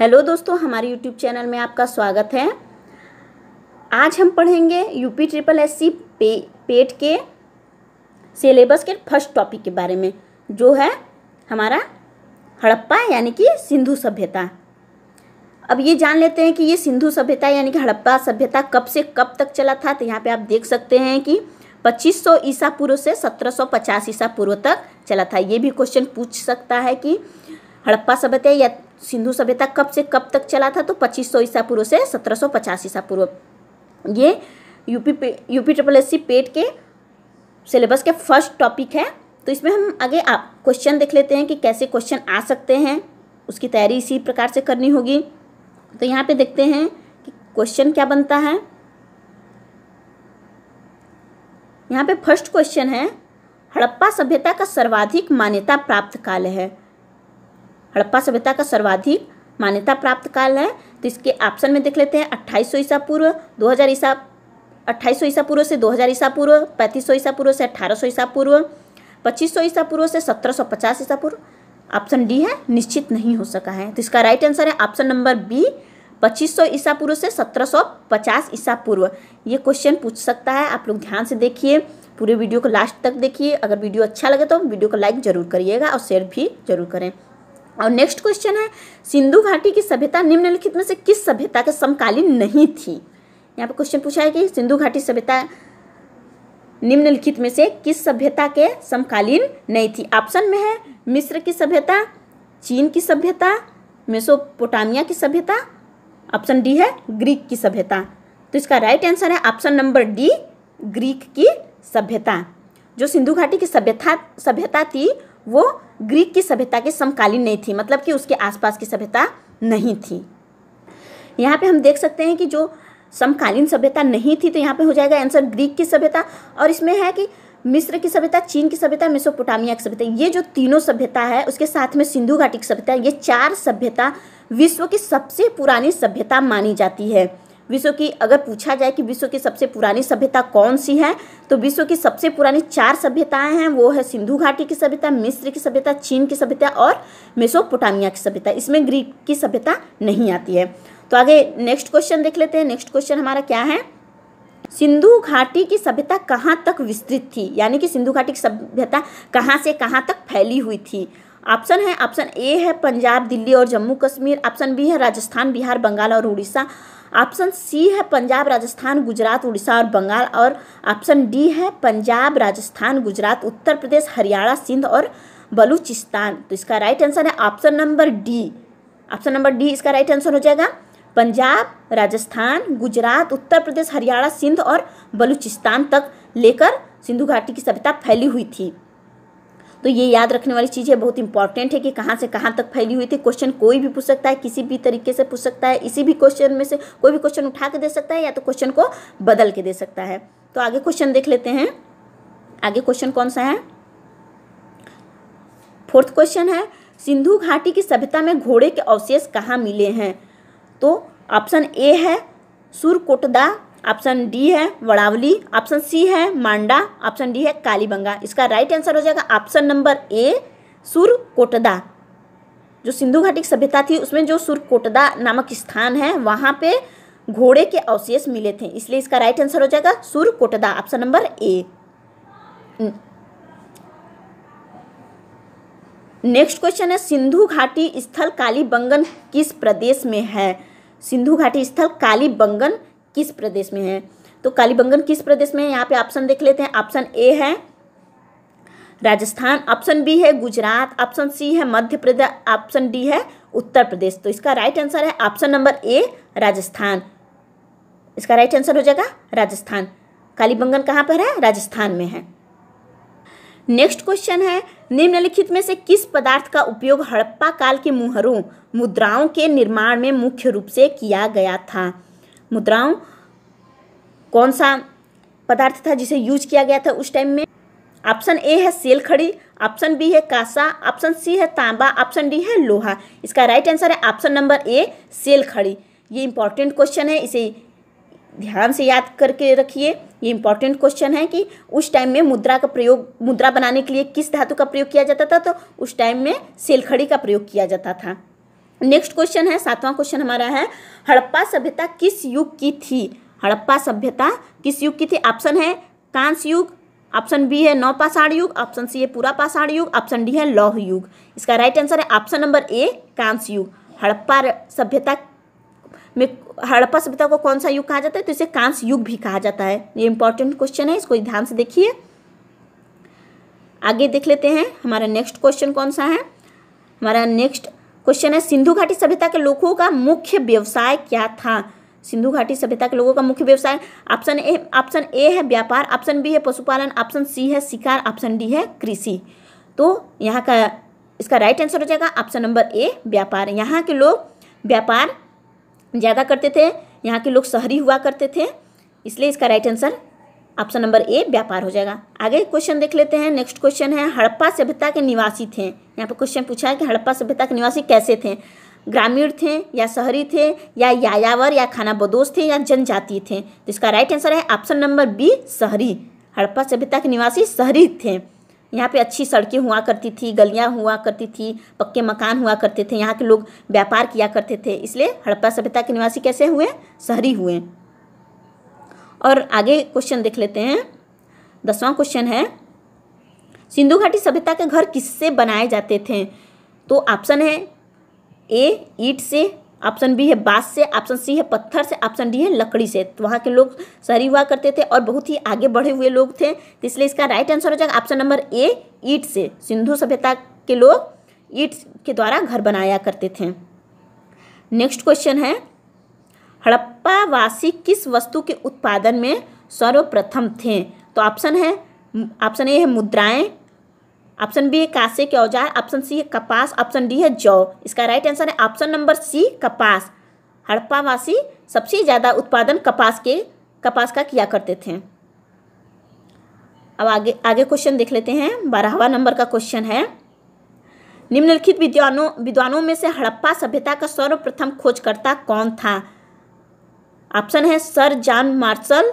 hello दोस्तों हमारे YouTube channel में आपका स्वागत है आज हम पढ़ेंगे यूपी ट्रिपल एस सी पे पेट के सिलेबस के फर्स्ट टॉपिक के बारे में जो है हमारा हड़प्पा यानी कि सिंधु सभ्यता अब ये जान लेते हैं कि ये सिंधु सभ्यता यानी कि हड़प्पा सभ्यता कब से कब तक चला था तो यहाँ पे आप देख सकते हैं कि 2500 ईसा पूर्व से 1750 ईसा पूर्व तक चला था ये भी क्वेश्चन पूछ सकता है कि हड़प्पा सभ्यता या सिंधु सभ्यता कब से कब तक चला था तो 2500 ईसा पूर्व से 1750 ईसा पूर्व ये यूपी पे UP triple S C PET के सिलेबस के फर्स्ट टॉपिक है तो इसमें हम आगे आप क्वेश्चन देख लेते हैं कि कैसे क्वेश्चन आ सकते हैं उसकी तैयारी इसी प्रकार से करनी होगी तो यहाँ पे देखते हैं कि क्वेश्चन क्या बनता है यहाँ पे फर्स्ट क्वेश्चन है हड़प्पा सभ्यता का सर्वाधिक मान्यता प्राप्त काल है हड़प्पा सभ्यता का सर्वाधिक मान्यता प्राप्त काल है तो इसके ऑप्शन में देख लेते हैं अट्ठाईस सौ ईसा पूर्व दो हज़ार ईसा अट्ठाईस सौ ईसा पूर्व से दो हज़ार ईसा पूर्व पैंतीस सौ ईसा पूर्व से अठारह सौ ईसा पूर्व पच्चीस सौ ईसा पूर्व से सत्रह सौ पचास ईसा पूर्व ऑप्शन डी है निश्चित नहीं हो सका है तो इसका राइट आंसर है ऑप्शन नंबर बी पच्चीस सौ ईसा पूर्व से सत्रह सौ पचास ईसा पूर्व ये क्वेश्चन पूछ सकता है आप लोग ध्यान से देखिए पूरे वीडियो को लास्ट तक देखिए अगर वीडियो अच्छा लगे तो वीडियो को लाइक ज़रूर करिएगा और शेयर भी जरूर करें और नेक्स्ट क्वेश्चन है सिंधु घाटी की सभ्यता निम्नलिखित में से किस सभ्यता के समकालीन नहीं थी यहाँ पर क्वेश्चन पूछा है कि सिंधु घाटी सभ्यता निम्नलिखित में से किस सभ्यता के समकालीन नहीं थी ऑप्शन में है मिस्र की सभ्यता चीन की सभ्यता मेसोपोटामिया की सभ्यता ऑप्शन डी है ग्रीक की सभ्यता तो इसका राइट आंसर है ऑप्शन नंबर डी ग्रीक की सभ्यता जो सिंधु घाटी की सभ्यता सभ्यता थी वो ग्रीक की सभ्यता के समकालीन नहीं थी मतलब कि उसके आसपास की सभ्यता नहीं थी यहाँ पे हम देख सकते हैं कि जो समकालीन सभ्यता नहीं थी तो यहाँ पे हो जाएगा आंसर ग्रीक की सभ्यता और इसमें है कि मिस्र की सभ्यता चीन की सभ्यता मिसोपोटामिया की सभ्यता ये जो तीनों सभ्यता है उसके साथ में सिंधु घाटी की सभ्यता ये चार सभ्यता विश्व की सबसे पुरानी सभ्यता मानी जाती है विश्व की अगर पूछा जाए कि विश्व की सबसे पुरानी सभ्यता कौन सी है तो विश्व की सबसे पुरानी चार सभ्यताएं हैं वो है सिंधु घाटी की सभ्यता मिस्र की सभ्यता चीन की सभ्यता और मेसोपोटामिया की सभ्यता इसमें ग्रीक की सभ्यता नहीं आती है तो आगे नेक्स्ट क्वेश्चन देख लेते हैं नेक्स्ट क्वेश्चन हमारा क्या है सिंधु घाटी की सभ्यता कहाँ तक विस्तृत थी यानी कि सिंधु घाटी की सभ्यता कहाँ से कहाँ तक फैली हुई थी ऑप्शन है ऑप्शन ए है पंजाब दिल्ली और जम्मू कश्मीर ऑप्शन बी है राजस्थान बिहार बंगाल और उड़ीसा ऑप्शन सी है पंजाब राजस्थान गुजरात उड़ीसा और बंगाल और ऑप्शन डी है पंजाब राजस्थान गुजरात उत्तर प्रदेश हरियाणा सिंध और बलूचिस्तान तो इसका राइट आंसर है option number D option number D इसका राइट आंसर हो जाएगा पंजाब राजस्थान गुजरात उत्तर प्रदेश हरियाणा सिंध और बलूचिस्तान तक लेकर सिंधु घाटी की सभ्यता फैली हुई थी तो ये याद रखने वाली चीज़ है बहुत इंपॉर्टेंट है कि कहाँ से कहाँ तक फैली हुई थी क्वेश्चन कोई भी पूछ सकता है किसी भी तरीके से पूछ सकता है इसी भी क्वेश्चन में से कोई भी क्वेश्चन उठा के दे सकता है या तो क्वेश्चन को बदल के दे सकता है तो आगे क्वेश्चन देख लेते हैं आगे क्वेश्चन कौन सा है फोर्थ क्वेश्चन है सिंधु घाटी की सभ्यता में घोड़े के अवशेष कहाँ मिले हैं तो ऑप्शन ए है सुरकोटदा ऑप्शन डी है वड़ावली ऑप्शन सी है मांडा ऑप्शन डी है कालीबंगा इसका राइट आंसर हो जाएगा ऑप्शन नंबर ए सुर कोटदा जो सिंधु घाटी की सभ्यता थी उसमें जो सुर कोटदा नामक स्थान है वहाँ पे घोड़े के अवशेष मिले थे इसलिए इसका राइट आंसर हो जाएगा Surkotada option number A next question है सिंधु घाटी स्थल कालीबंगन किस प्रदेश में है सिंधु घाटी स्थल कालीबंगन किस प्रदेश में है तो कालीबंगन किस प्रदेश में है यहाँ पे ऑप्शन देख लेते हैं ऑप्शन ए है राजस्थान ऑप्शन बी है गुजरात ऑप्शन सी है मध्य प्रदेश ऑप्शन डी है उत्तर प्रदेश तो इसका राइट आंसर है ऑप्शन नंबर ए राजस्थान इसका राइट आंसर हो जाएगा राजस्थान कालीबंगन कहाँ पर है राजस्थान में है नेक्स्ट क्वेश्चन है निम्नलिखित में से किस पदार्थ का उपयोग हड़प्पा काल के मुहरों मुद्राओं के निर्माण में मुख्य रूप से किया गया था मुद्राओं कौन सा पदार्थ था जिसे यूज किया गया था उस टाइम में ऑप्शन ए है सेल खड़ी ऑप्शन बी है कासा ऑप्शन सी है तांबा ऑप्शन डी है लोहा इसका राइट आंसर है ऑप्शन नंबर ए सेल खड़ी ये इंपॉर्टेंट क्वेश्चन है इसे ध्यान से याद करके रखिए ये इंपॉर्टेंट क्वेश्चन है कि उस टाइम में मुद्रा का प्रयोग मुद्रा बनाने के लिए किस धातु का प्रयोग किया जाता था तो उस टाइम में सेलखड़ी का प्रयोग किया जाता था नेक्स्ट क्वेश्चन है सातवां क्वेश्चन हमारा है हड़प्पा सभ्यता किस युग की थी हड़प्पा सभ्यता किस युग की थी ऑप्शन है कांस युग ऑप्शन बी है नौ पाषाण युग ऑप्शन सी है पूरा पाषाण युग ऑप्शन डी है लौह युग इसका राइट आंसर है ऑप्शन नंबर ए कांस युग हड़प्पा सभ्यता में हड़प्पा सभ्यता को कौन सा युग कहा जाता है तो इसे कांस युग भी कहा जाता है ये इंपॉर्टेंट क्वेश्चन है इसको ध्यान से देखिए आगे देख लेते हैं हमारा नेक्स्ट क्वेश्चन कौन सा है हमारा नेक्स्ट क्वेश्चन है सिंधु घाटी सभ्यता के लोगों का मुख्य व्यवसाय क्या था सिंधु घाटी सभ्यता के लोगों का मुख्य व्यवसाय ऑप्शन ए ऑप्शन ए है व्यापार ऑप्शन बी है पशुपालन ऑप्शन सी है शिकार ऑप्शन डी है कृषि तो यहाँ का इसका राइट आंसर हो जाएगा ऑप्शन नंबर ए व्यापार यहाँ के लोग व्यापार ज़्यादा करते थे यहाँ के लोग शहरी हुआ करते थे इसलिए इसका right answer option number A व्यापार हो जाएगा आगे क्वेश्चन देख लेते हैं नेक्स्ट क्वेश्चन है हड़प्पा सभ्यता के निवासी थे यहाँ पर क्वेश्चन पूछा है कि हड़प्पा सभ्यता के निवासी कैसे थे ग्रामीण थे या शहरी थे या यायावर या खानाबदोश थे या जनजाति थे तो इसका राइट आंसर है ऑप्शन नंबर बी शहरी हड़प्पा सभ्यता के निवासी शहरी थे यहाँ पे अच्छी सड़कें हुआ करती थी गलियाँ हुआ करती थी पक्के मकान हुआ करते थे यहाँ के लोग व्यापार किया करते थे इसलिए हड़प्पा सभ्यता के निवासी कैसे हुए शहरी हुए और आगे क्वेश्चन देख लेते हैं दसवां क्वेश्चन है सिंधु घाटी सभ्यता के घर किससे बनाए जाते थे तो ऑप्शन है ए ईट से ऑप्शन बी है बांस से ऑप्शन सी है पत्थर से ऑप्शन डी है लकड़ी से तो वहाँ के लोग शहरी हुआ करते थे और बहुत ही आगे बढ़े हुए लोग थे तो इसलिए इसका राइट आंसर हो जाएगा ऑप्शन नंबर ए ईट से सिंधु सभ्यता के लोग ईट के द्वारा घर बनाया करते थे नेक्स्ट क्वेश्चन है हड़प्पा वासी किस वस्तु के उत्पादन में सर्वप्रथम थे तो ऑप्शन है ऑप्शन ए है मुद्राएं ऑप्शन बी है कासे के औजार ऑप्शन सी है कपास ऑप्शन डी है जौ इसका राइट आंसर है ऑप्शन नंबर सी कपास हड़प्पावासी सबसे ज़्यादा उत्पादन कपास के कपास का किया करते थे अब आगे आगे क्वेश्चन देख लेते हैं बारहवा नंबर का क्वेश्चन है निम्नलिखित विद्वानों विद्वानों में से हड़प्पा सभ्यता का सर्वप्रथम खोजकर्ता कौन था ऑप्शन है sir John Marshall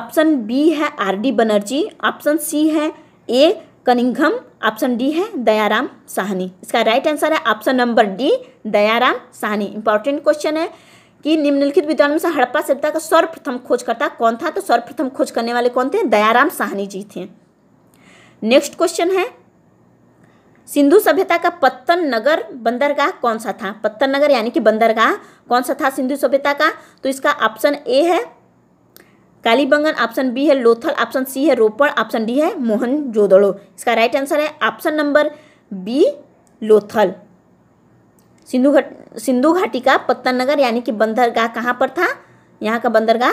option B है R D Banerjee option C है ए कनिंघम ऑप्शन डी है दयाराम साहनी इसका राइट आंसर है option number D Dayaram Sahni important question है कि निम्नलिखित विद्वान में से हड़प्पा सभ्यता का सर्वप्रथम खोजकर्ता कौन था तो सर्वप्रथम खोज करने वाले कौन थे दयाराम साहनी जी थे नेक्स्ट क्वेश्चन है सिंधु सभ्यता का पत्तन नगर बंदरगाह कौन सा था पत्तन नगर यानी कि बंदरगाह कौन सा था सिंधु सभ्यता का तो इसका ऑप्शन ए है कालीबंगन ऑप्शन बी है लोथल ऑप्शन सी है रोपड़ ऑप्शन डी है मोहन जोदड़ो इसका राइट आंसर है option number B Lothal Sindhu घट सिंधु घाटी का पत्तन नगर यानी कि बंदरगाह कहाँ पर था यहाँ का बंदरगाह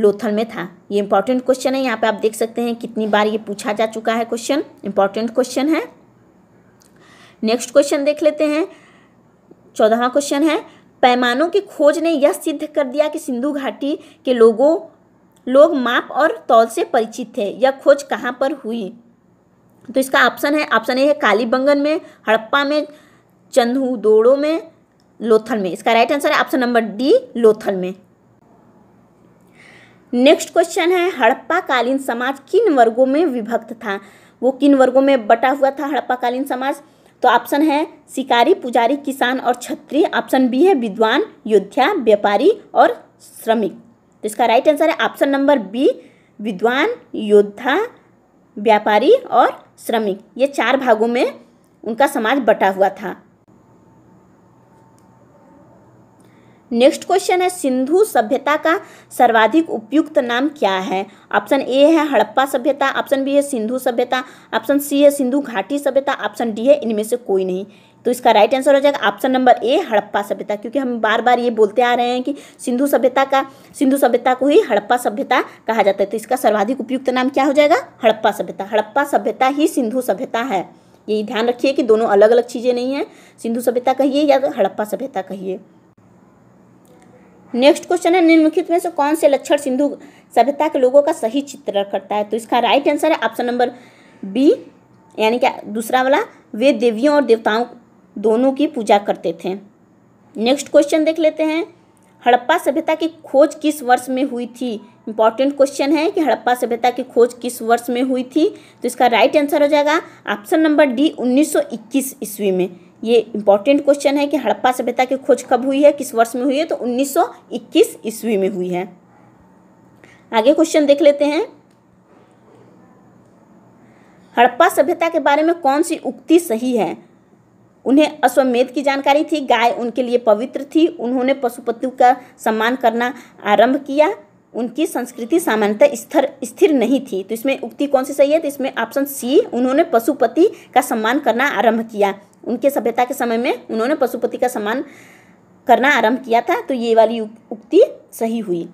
लोथल में था ये इंपॉर्टेंट क्वेश्चन है यहाँ पे आप देख सकते हैं कितनी बार ये पूछा जा चुका है क्वेश्चन इंपॉर्टेंट क्वेश्चन है नेक्स्ट क्वेश्चन देख लेते हैं चौदहवा क्वेश्चन है पैमानों की खोज ने यह सिद्ध कर दिया कि सिंधु घाटी के लोगों लोग माप और तौल से परिचित थे यह खोज कहाँ पर हुई तो इसका ऑप्शन है ऑप्शन ए है कालीबंगन में हड़प्पा में चंदूदोड़ो में लोथल में इसका राइट आंसर है ऑप्शन नंबर डी लोथल में नेक्स्ट क्वेश्चन है हड़प्पा कालीन समाज किन वर्गों में विभक्त था वो किन वर्गों में बटा हुआ था हड़प्पा कालीन समाज तो ऑप्शन है शिकारी पुजारी किसान और छत्री ऑप्शन बी है विद्वान योद्धा व्यापारी और श्रमिक तो इसका राइट आंसर है ऑप्शन नंबर बी विद्वान योद्धा व्यापारी और श्रमिक ये चार भागों में उनका समाज बटा हुआ था नेक्स्ट क्वेश्चन है सिंधु सभ्यता का सर्वाधिक उपयुक्त नाम क्या है ऑप्शन ए है हड़प्पा सभ्यता ऑप्शन बी है सिंधु सभ्यता ऑप्शन सी है सिंधु घाटी सभ्यता ऑप्शन डी है इनमें से कोई नहीं तो इसका राइट आंसर हो जाएगा ऑप्शन नंबर ए हड़प्पा सभ्यता क्योंकि हम बार बार ये बोलते आ रहे हैं कि सिंधु सभ्यता का सिंधु सभ्यता को ही हड़प्पा सभ्यता कहा जाता है तो इसका सर्वाधिक उपयुक्त नाम क्या हो जाएगा हड़प्पा सभ्यता हड़प्पा सभ्यता ही सिंधु सभ्यता है यही ध्यान रखिए कि दोनों अलग अलग चीज़ें नहीं हैं सिंधु सभ्यता कहिए या हड़प्पा सभ्यता कहिए नेक्स्ट क्वेश्चन है निम्नलिखित में से कौन से लक्षण सिंधु सभ्यता के लोगों का सही चित्र करता है तो इसका राइट आंसर है ऑप्शन नंबर बी यानी क्या दूसरा वाला वे देवियों और देवताओं दोनों की पूजा करते थे नेक्स्ट क्वेश्चन देख लेते हैं हड़प्पा सभ्यता की खोज किस वर्ष में हुई थी इंपॉर्टेंट क्वेश्चन है कि हड़प्पा सभ्यता की खोज किस वर्ष में हुई थी तो इसका राइट आंसर हो जाएगा ऑप्शन नंबर डी 1921 ईस्वी में ये इंपॉर्टेंट क्वेश्चन है कि हड़प्पा सभ्यता की खोज कब हुई है किस वर्ष में हुई है तो 1921 ईस्वी में हुई है आगे क्वेश्चन देख लेते हैं हड़प्पा सभ्यता के बारे में कौन सी उक्ति सही है उन्हें अश्वमेध की जानकारी थी गाय उनके लिए पवित्र थी उन्होंने पशुपति का सम्मान करना आरंभ किया उनकी संस्कृति सामान्यतः स्थिर स्थिर नहीं थी तो इसमें उक्ति कौन सी सही है तो इसमें ऑप्शन सी उन्होंने पशुपति का सम्मान करना आरंभ किया उनके सभ्यता के समय में उन्होंने पशुपति का सम्मान करना आरंभ किया था तो ये वाली उक्ति सही हुई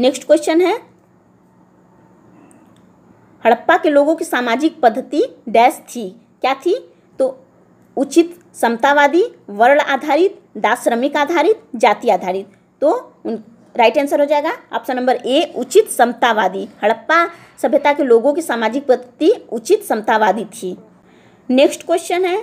नेक्स्ट क्वेश्चन है हड़प्पा के लोगों की सामाजिक पद्धति डैश थी क्या थी तो उचित समतावादी वर्ण आधारित दास श्रमिक आधारित जाति आधारित तो उन राइट आंसर हो जाएगा ऑप्शन नंबर ए उचित समतावादी हड़प्पा सभ्यता के लोगों की सामाजिक प्रति उचित समतावादी थी नेक्स्ट क्वेश्चन है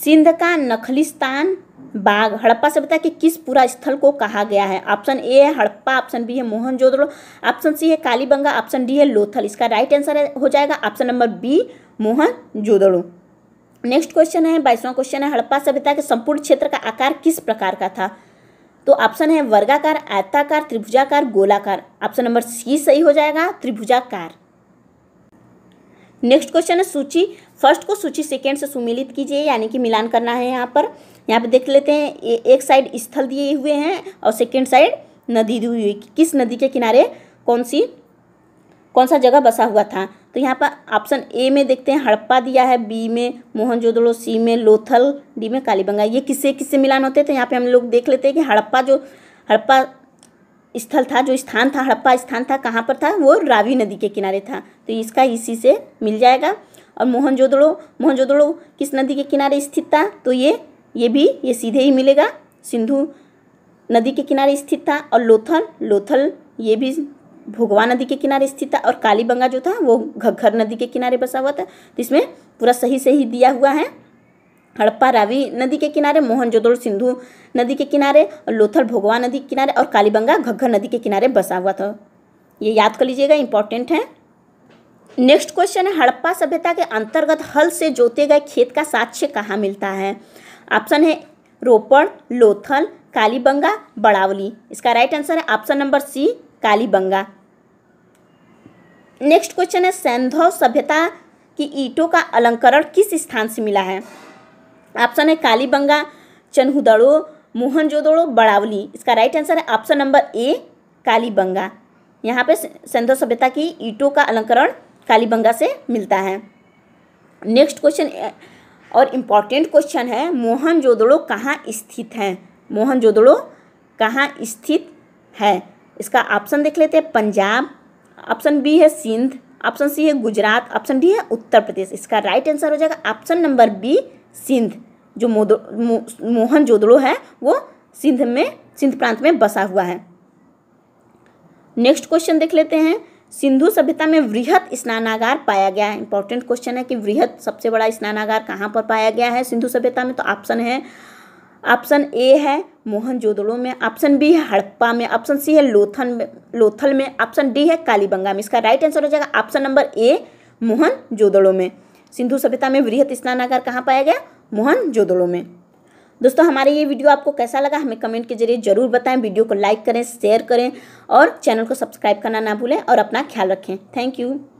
सिंध का नखलिस्तान बाग हड़प्पा सभ्यता के किस पूरा स्थल को कहा गया है ऑप्शन ए है हड़प्पा ऑप्शन बी है मोहनजोदड़ो ऑप्शन सी है कालीबंगा ऑप्शन डी है लोथल इसका राइट आंसर हो जाएगा ऑप्शन नंबर बी जोदड़ो नेक्स्ट क्वेश्चन है बाईसवां क्वेश्चन है हड़प्पा सभ्यता के संपूर्ण क्षेत्र का आकार किस प्रकार का था तो ऑप्शन है वर्गाकार आयताकार त्रिभुजाकार गोलाकार ऑप्शन नंबर सी सही हो जाएगा त्रिभुजाकार नेक्स्ट क्वेश्चन है सूची फर्स्ट को सूची सेकेंड से सुमिलित कीजिए यानी कि मिलान करना है यहाँ पर यहाँ पे देख लेते हैं ए, एक साइड स्थल दिए हुए हैं और सेकेंड साइड नदी दी हुई कि किस नदी के किनारे कौन सी कौन सा जगह बसा हुआ था तो यहाँ पर ऑप्शन ए में देखते हैं हड़प्पा दिया है बी में मोहनजोदड़ो सी में लोथल डी में कालीबंगा ये किससे किससे मिलान होते हैं तो यहाँ पे हम लोग देख लेते हैं कि हड़प्पा जो हड़प्पा स्थल था जो स्थान था हड़प्पा स्थान था कहाँ पर था वो रावी नदी के किनारे था तो इसका इसी से मिल जाएगा और मोहनजोदड़ो मोहनजोदड़ो किस नदी के किनारे स्थित था तो ये ये भी ये सीधे ही मिलेगा सिंधु नदी के किनारे स्थित था और लोथल लोथल ये भी भोगवा नदी के किनारे स्थित था और काली बंगा जो था वो घग्घर नदी के किनारे बसा हुआ था तो इसमें पूरा सही से ही दिया हुआ है हड़प्पा रावी नदी के किनारे मोहनजोदड़ो सिंधु नदी के किनारे और लोथल भोगवा नदी के किनारे और कालीबंगा घग्घर नदी के किनारे बसा हुआ था ये याद कर लीजिएगा इंपॉर्टेंट है नेक्स्ट क्वेश्चन है हड़प्पा सभ्यता के अंतर्गत हल से जोते गए खेत का साक्ष्य कहाँ मिलता है ऑप्शन है रोपड़ लोथल कालीबंगा बड़ावली इसका राइट आंसर है option number C Kalibangan next question है सैंधव सभ्यता की ईंटों का अलंकरण किस स्थान से मिला है ऑप्शन है कालीबंगा चनहुदड़ो मोहनजोदड़ो बड़ावली इसका राइट आंसर है ऑप्शन नंबर ए कालीबंगा यहाँ पे सैंधव सभ्यता की ईटों का अलंकरण कालीबंगा से मिलता है नेक्स्ट क्वेश्चन और इम्पॉर्टेंट क्वेश्चन है मोहनजोदड़ो कहाँ स्थित है मोहनजोदड़ो कहाँ स्थित है इसका ऑप्शन देख लेते हैं पंजाब ऑप्शन बी है सिंध ऑप्शन सी है गुजरात ऑप्शन डी है उत्तर प्रदेश इसका राइट आंसर हो जाएगा ऑप्शन नंबर बी सिंध जो मोदो मो, मोहन जोदड़ो है वो सिंध में सिंध प्रांत में बसा हुआ है नेक्स्ट क्वेश्चन देख लेते हैं सिंधु सभ्यता में वृहत स्नानागार पाया गया है इंपॉर्टेंट क्वेश्चन है कि वृहत सबसे बड़ा स्नानागार कहाँ पर पाया गया है सिंधु सभ्यता में तो ऑप्शन है ऑप्शन ए है मोहन जोदड़ो में ऑप्शन बी है हड़प्पा में ऑप्शन सी है लोथन में लोथल में ऑप्शन डी है कालीबंगा में इसका राइट आंसर हो जाएगा option number A Mohenjodaro में सिंधु सभ्यता में वृहत स्नानागार कहाँ पाया गया मोहन जोदड़ो में दोस्तों हमारे ये वीडियो आपको कैसा लगा हमें कमेंट के जरिए जरूर बताएं वीडियो को लाइक करें शेयर करें और चैनल को सब्सक्राइब करना ना भूलें और अपना ख्याल रखें थैंक यू